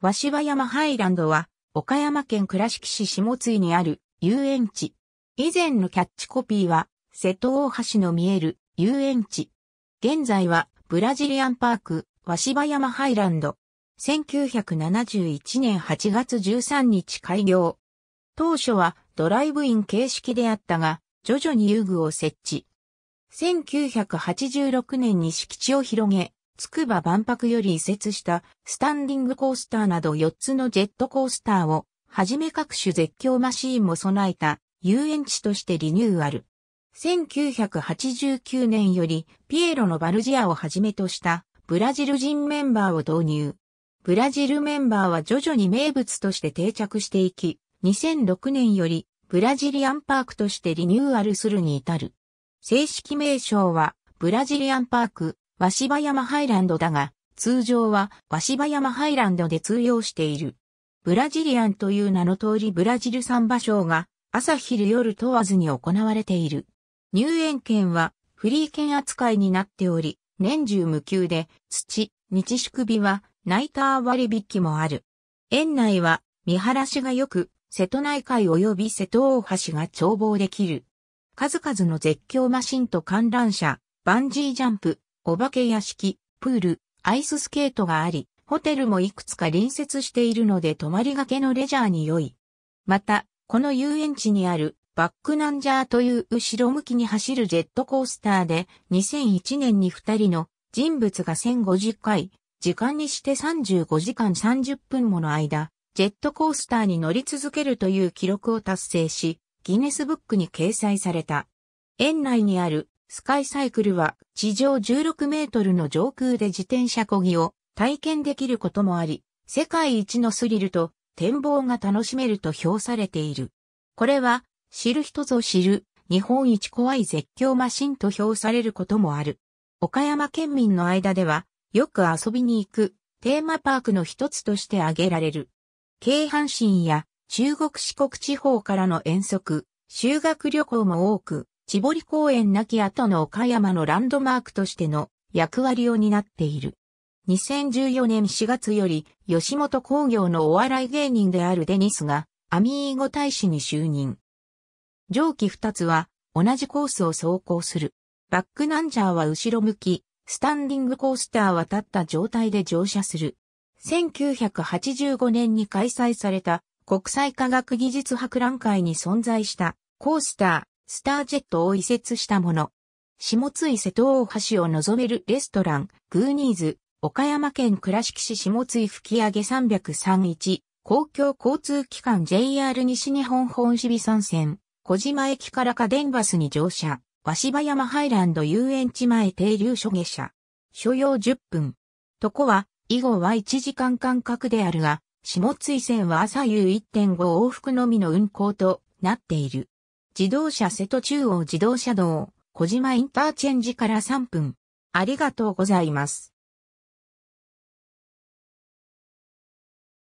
鷲羽山ハイランドは、岡山県倉敷市下津にある遊園地。以前のキャッチコピーは、瀬戸大橋の見える遊園地。現在は、ブラジリアンパーク、鷲羽山ハイランド。1971年8月13日開業。当初はドライブイン形式であったが、徐々に遊具を設置。1986年に敷地を広げ、つくば万博より移設したスタンディングコースターなど4つのジェットコースターをはじめ各種絶叫マシーンも備えた遊園地としてリニューアル。1989年よりピエロのバルジアをはじめとしたブラジル人メンバーを導入。ブラジルメンバーは徐々に名物として定着していき、2006年よりブラジリアンパークとしてリニューアルするに至る。正式名称はブラジリアンパーク和羽山ハイランドだが、通常は和羽山ハイランドで通用している。ブラジリアンという名の通りブラジル産馬賞が朝昼夜問わずに行われている。入園券はフリー券扱いになっており、年中無休で土、日宿日はナイター割引もある。園内は見晴らしが良く、瀬戸内海及び瀬戸大橋が眺望できる。数々の絶叫マシンと観覧車、バンジージャンプ、お化け屋敷、プール、アイススケートがあり、ホテルもいくつか隣接しているので泊まりがけのレジャーに良い。また、この遊園地にあるバックナンジャーという後ろ向きに走るジェットコースターで2001年に2人の人物が1050回、時間にして35時間30分もの間、ジェットコースターに乗り続けるという記録を達成し、ギネスブックに掲載された。園内にあるスカイサイクルは地上16メートルの上空で自転車こぎを体験できることもあり、世界一のスリルと展望が楽しめると評されている。これは知る人ぞ知る日本一怖い絶叫マシンと評されることもある。岡山県民の間ではよく遊びに行くテーマパークの一つとして挙げられる。京阪神や中国四国地方からの遠足、修学旅行も多く、千堀公園なき後の岡山のランドマークとしての役割を担っている。2014年4月より吉本工業のお笑い芸人であるデニスがアミーゴ大使に就任。上記二つは同じコースを走行する。バックナンジャーは後ろ向き、スタンディングコースターは立った状態で乗車する。1985年に開催された国際科学技術博覧会に存在したコースター、スタージェットを移設したもの。下津井瀬戸大橋を望めるレストラン、グーニーズ、岡山県倉敷市下津井吹上331、公共交通機関 JR 西日本本市美山線、小島駅から家電バスに乗車、和羽山ハイランド遊園地前停留所下車。所要10分。とこは、以後は1時間間隔であるが、下津井線は朝夕1.5往復のみの運行となっている。自動車瀬戸中央自動車道、小島インターチェンジから3分。ありがとうございます。